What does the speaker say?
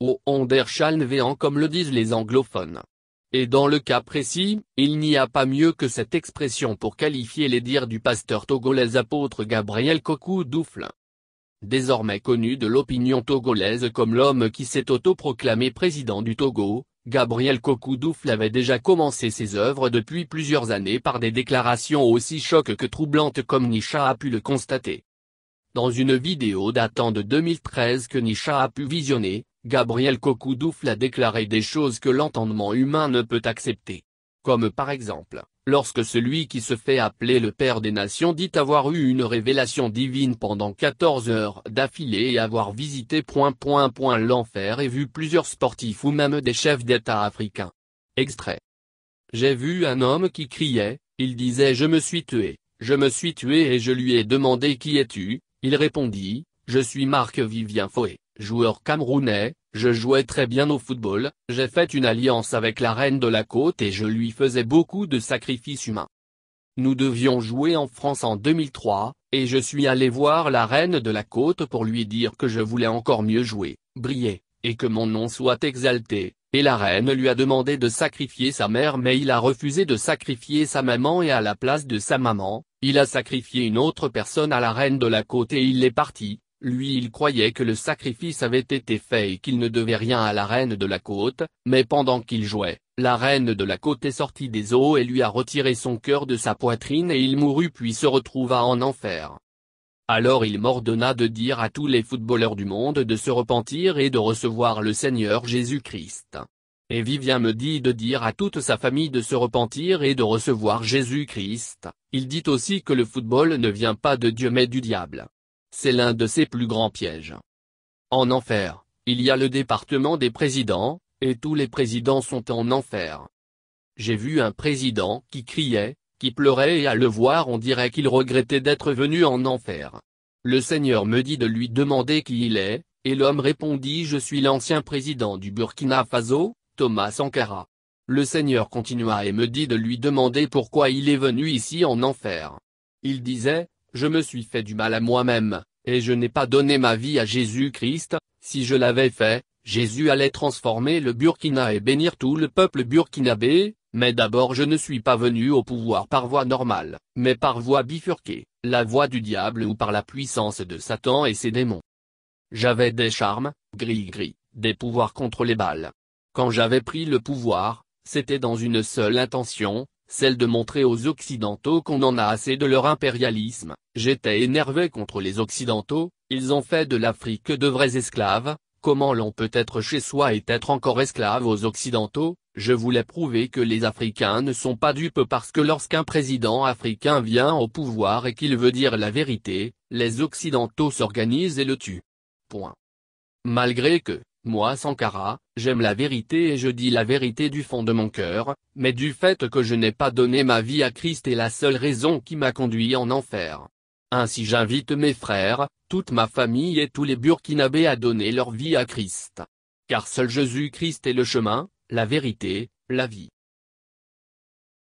au comme le disent les anglophones. Et dans le cas précis, il n'y a pas mieux que cette expression pour qualifier les dires du pasteur togolais apôtre Gabriel Kokou Doufle. Désormais connu de l'opinion togolaise comme l'homme qui s'est autoproclamé président du Togo, Gabriel Kokou avait déjà commencé ses œuvres depuis plusieurs années par des déclarations aussi choques que troublantes comme Nisha a pu le constater. Dans une vidéo datant de 2013 que Nisha a pu visionner, Gabriel Cocoudouf a déclaré des choses que l'entendement humain ne peut accepter. Comme par exemple, lorsque celui qui se fait appeler le Père des Nations dit avoir eu une révélation divine pendant 14 heures d'affilée et avoir visité point point point l'enfer et vu plusieurs sportifs ou même des chefs d'État africains. Extrait. J'ai vu un homme qui criait, il disait je me suis tué, je me suis tué et je lui ai demandé qui es-tu, il répondit, je suis Marc Vivien Fouet, joueur camerounais, je jouais très bien au football, j'ai fait une alliance avec la reine de la côte et je lui faisais beaucoup de sacrifices humains. Nous devions jouer en France en 2003, et je suis allé voir la reine de la côte pour lui dire que je voulais encore mieux jouer, briller, et que mon nom soit exalté, et la reine lui a demandé de sacrifier sa mère mais il a refusé de sacrifier sa maman et à la place de sa maman, il a sacrifié une autre personne à la reine de la côte et il est parti, lui il croyait que le sacrifice avait été fait et qu'il ne devait rien à la reine de la côte, mais pendant qu'il jouait, la reine de la côte est sortie des eaux et lui a retiré son cœur de sa poitrine et il mourut puis se retrouva en enfer. Alors il m'ordonna de dire à tous les footballeurs du monde de se repentir et de recevoir le Seigneur Jésus-Christ. Et Vivien me dit de dire à toute sa famille de se repentir et de recevoir Jésus-Christ, il dit aussi que le football ne vient pas de Dieu mais du diable. C'est l'un de ses plus grands pièges. En enfer, il y a le département des présidents, et tous les présidents sont en enfer. J'ai vu un président qui criait, qui pleurait et à le voir on dirait qu'il regrettait d'être venu en enfer. Le Seigneur me dit de lui demander qui il est, et l'homme répondit Je suis l'ancien président du Burkina Faso, Thomas Sankara. Le Seigneur continua et me dit de lui demander pourquoi il est venu ici en enfer. Il disait, je me suis fait du mal à moi-même, et je n'ai pas donné ma vie à Jésus-Christ, si je l'avais fait, Jésus allait transformer le Burkina et bénir tout le peuple burkinabé, mais d'abord je ne suis pas venu au pouvoir par voie normale, mais par voie bifurquée, la voie du diable ou par la puissance de Satan et ses démons. J'avais des charmes, gris-gris, des pouvoirs contre les balles. Quand j'avais pris le pouvoir, c'était dans une seule intention, celle de montrer aux Occidentaux qu'on en a assez de leur impérialisme, j'étais énervé contre les Occidentaux, ils ont fait de l'Afrique de vrais esclaves, comment l'on peut être chez soi et être encore esclave aux Occidentaux, je voulais prouver que les Africains ne sont pas dupes parce que lorsqu'un président africain vient au pouvoir et qu'il veut dire la vérité, les Occidentaux s'organisent et le tuent. Point. Malgré que, moi Sankara, j'aime la vérité et je dis la vérité du fond de mon cœur, mais du fait que je n'ai pas donné ma vie à Christ est la seule raison qui m'a conduit en enfer. Ainsi j'invite mes frères, toute ma famille et tous les Burkinabés à donner leur vie à Christ. Car seul Jésus-Christ est le chemin, la vérité, la vie.